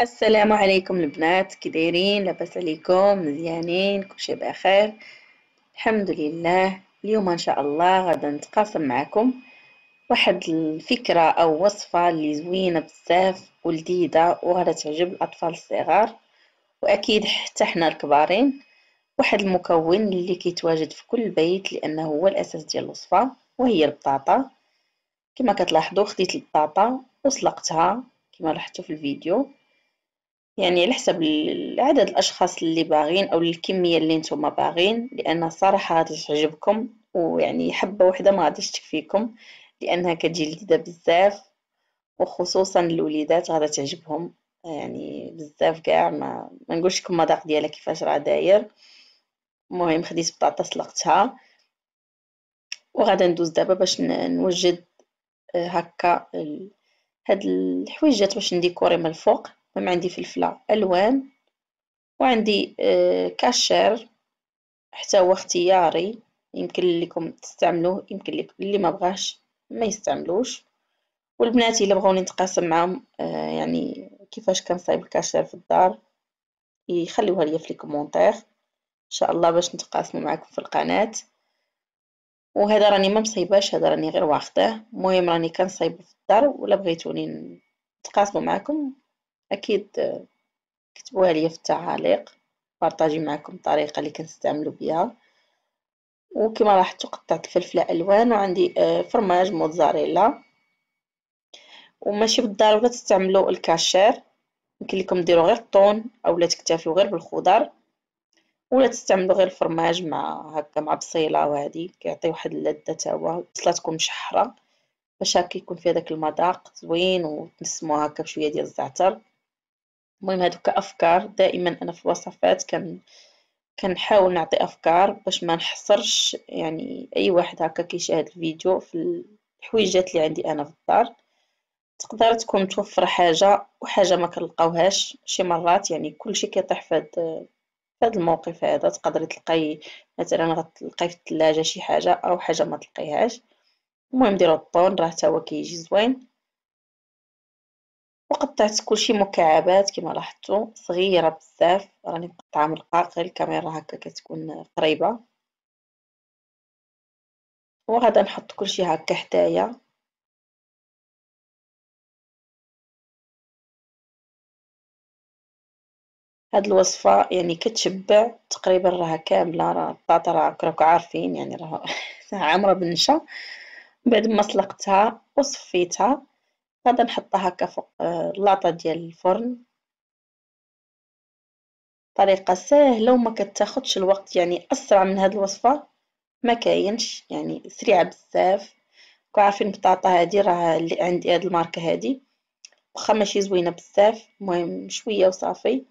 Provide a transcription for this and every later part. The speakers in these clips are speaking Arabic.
السلام عليكم البنات كي دايرين لاباس عليكم مزيانين كلشي بخير الحمد لله اليوم ان شاء الله غادا نتقاسم معكم واحد الفكره او وصفه اللي زوينه بزاف ولذيذه وغادا تعجب الاطفال الصغار واكيد حتى حنا الكبارين واحد المكون اللي كيتواجد في كل بيت لانه هو الاساس ديال الوصفه وهي البطاطا كما كتلاحظوا خديت البطاطا وسلقتها كما لاحظتوا في الفيديو يعني على حسب عدد الاشخاص اللي باغين او الكميه اللي نتوما باغين لان الصراحه غادي تعجبكم ويعني حبه وحده ما غاديش تكفيكم لانها كتجي لذيذه بزاف وخصوصا الوليدات غادا تعجبهم يعني بزاف كاع ما ما نقولش لكم المذاق ديالها كيفاش راه داير المهم خديت بطاطا سلقتها وغادا ندوز دابا باش نوجد آه، هكا هاد الحويجات باش نديكوري من الفوق المهم عندي فلفلة ألوان وعندي آه، كاشير حتى هو اختياري يمكن لكم تستعملوه يمكن لك اللي ما بغاش ما يستعملوش والبنات اللي بغوني نتقاسم معاهم آه، يعني كيفاش كنصايب الكاشير في الدار يخليوها ليا في لي ان شاء الله باش نتقاسم معكم في القناه وهذا راني ما مصيباش هذا راني غير واخداه المهم راني كنصايبو في الدار ولا بغيتوني نتقاسمو معكم اكيد كتبوها لي في التعاليق بارطاجي معكم الطريقه اللي كنستعملوا بها وكما لاحظتوا قطعت الفلفله الوان وعندي آه، فرماج موتزاريلا وماشي بالضروره تستعملوا الكاشير يمكن لكم ديروا غير الطون اولا تكتفيوا غير بالخضر ولا تستعملوا غير الفرماج مع هكا مع بصيله وهذه كيعطي واحد اللذه تا هو البصله تكون مشحره باش هكا يكون فيها داك المذاق زوين وتنسموها هكا بشويه ديال الزعتر المهم هادوك افكار دائما انا في الوصفات كان كنحاول نعطي افكار باش ما نحصرش يعني اي واحد هكا كيشاهد الفيديو في الحويجات اللي عندي انا في الدار تقدر تكون متوفره حاجه وحاجه ما كنلقاوهاش شي مرات يعني كلشي كيطيح في هاد الموقف هذا تقدري تلقاي مثلا غتلقاي في الثلاجه شي حاجه او حاجه ما تلقيهاش المهم ديروا الطون راه حتى هو كيجي زوين وقطعت كلشي مكعبات كما لاحظتوا صغيره بزاف راني مقطعه من القاقل الكاميرا هكا كتكون قريبه وغادا نحط كلشي هكا حدايا هاد الوصفة يعني كتشبع تقريبا راها كاملة راه البطاطا راه راكم عارفين يعني راه عامرة بالنشا بعد ما سلقتها وصفيتها غادا نحطها هكا فوق اللاطة آه، ديال الفرن طريقة سهلة وما كتاخدش الوقت يعني أسرع من هاد الوصفة ما كاينش يعني سريعة بزاف كعارفين بطاطا هادي راه اللي عندي هاد الماركة هادي واخا ماشي زوينة بزاف المهم شوية وصافي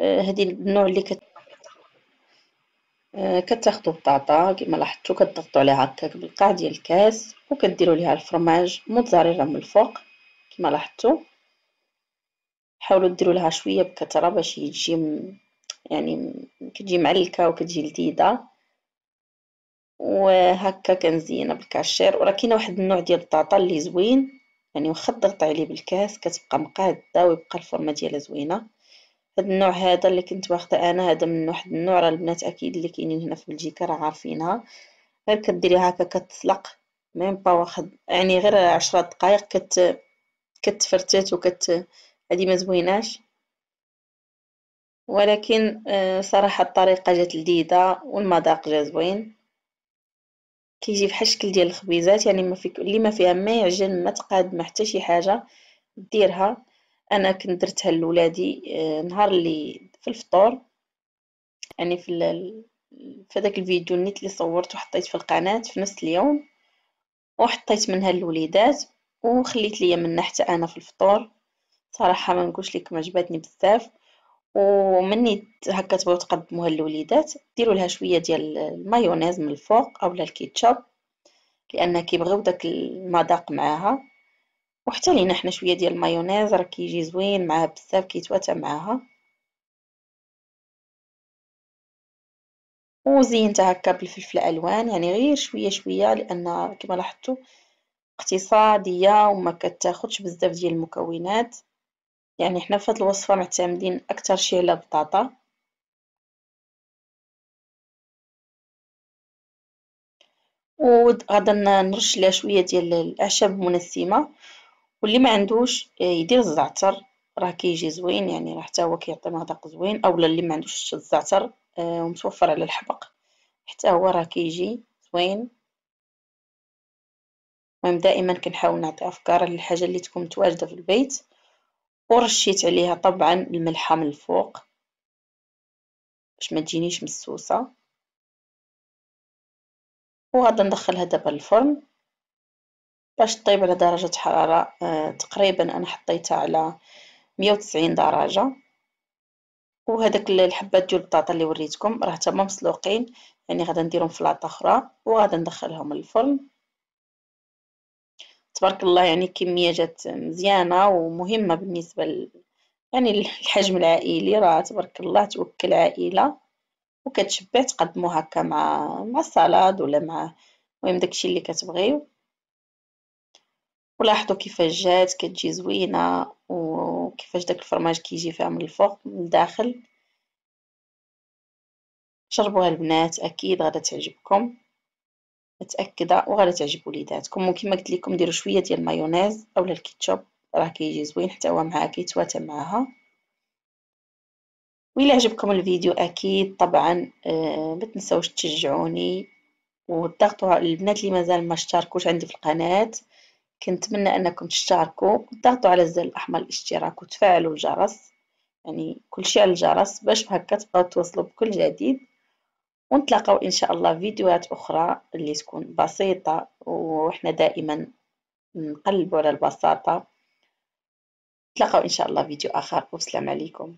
آه، هادي النوع اللي كت آه، كتاخدو بطاطا كما لاحظتو كتضغطوا عليها هكاك بالقاع ديال الكاس وكديروا ليها الفرماج موتزاريلا من الفوق كما لاحظتو حاولوا ديروا لها شويه بكثره باش يجي يعني كتجي معلكه وكتجي لذيذه وهكا كنزينه بالكاشير وراه كاينه واحد النوع ديال البطاطا اللي زوين يعني واخا ضغط عليه بالكاس كتبقى مقاده ويبقى الفورمه ديالها زوينه هاد النوع هذا اللي كنت واخده انا هذا من واحد النوع راه البنات اكيد اللي كاينين هنا في بلجيكا راه عارفينها غير كديري هكا كتسلق ميم با واخد يعني غير عشرة دقائق كت كتفرتت وكت هذه ما زويناش ولكن آه، صراحه الطريقه جات لذيذه والمذاق جا زوين كيجي بحال الشكل ديال الخبيزات يعني ما فيك اللي ما فيها ما يعجن ما تقاد ما حتى شي حاجه ديرها انا كنت درتها لولادي آه، نهار اللي في الفطور يعني في في داك الفيديو نيت اللي صورت وحطيت في القناه في نفس اليوم وحطيت منها للوليدات وخليت ليا منها حتى انا في الفطور صراحه ما نقولش لكم عجبتني بزاف ومني هكا تبغيو تقدموها للوليدات ديروا لها شويه ديال المايونيز من الفوق اولا الكيتشب لان كيبغيو داك المذاق معاها وحتى لينا حنا شويه ديال المايونيز راه كيجي زوين معاه بزاف كيتواتى معاها وزينتها هكا بالفلفل الالوان يعني غير شويه شويه لان كما لاحظتوا اقتصاديه وما كتاخذش بزاف ديال المكونات يعني حنا في هذه الوصفه معتمدين اكثر شي على البطاطا وغادي نرش لها شويه ديال الاعشاب المنسمه واللي ما عندوش آه، يدير الزعتر راه كيجي زوين يعني راه حتى هو كيعطي مذاق زوين اولا اللي ما عندوش الزعتر آه، ومتوفر على الحبق حتى هو راه كيجي زوين المهم دائما كنحاول نعطي افكار للحاجه اللي تكون متواجده في البيت ورشيت عليها طبعا الملحه من الفوق باش ما تجينيش مسوسه وغادا ندخلها دابا للفرن باش طيب على درجة حرارة آه، تقريبا انا حطيتها على مية وتسعين درجة وهذاك الحبات ديال البطاطا اللي وريتكم راه تما مسلوقين يعني غادي نديرهم في لاطه اخرى وغادي ندخلهم للفرن تبارك الله يعني كميه جات مزيانه ومهمه بالنسبه ل... يعني الحجم العائلي راه تبارك الله توكل عائله وكتشبع تقدمو هكا مع مع السلطه ولا مع المهم داكشي اللي كتبغيو ولاحظوا كيفاش جات كتجي زوينه وكيفاش داك الفرماج كيجي فيها من الفوق من الداخل جربوها البنات اكيد غادا تعجبكم متاكده وغادا تعجب وليداتكم وكما قلت لكم ديروا شويه ديال المايونيز اولا الكيتشوب راه كيجي زوين حتى هو معها كيتواتى معها وإلا عجبكم الفيديو اكيد طبعا آه ما تنساوش تشجعوني وتضغطوا البنات اللي مازال ما اشتركوش عندي في القناه كنتمنى انكم تشتركوا وتضغطوا على الزر الاحمر الاشتراك وتفعلوا الجرس يعني كل شيء على الجرس باش هكا تبقاو توصلوا بكل جديد ونتلاقاو ان شاء الله فيديوهات اخرى اللي تكون بسيطه وحنا دائما نقلبوا على البساطه نتلاقاو ان شاء الله فيديو اخر والسلام عليكم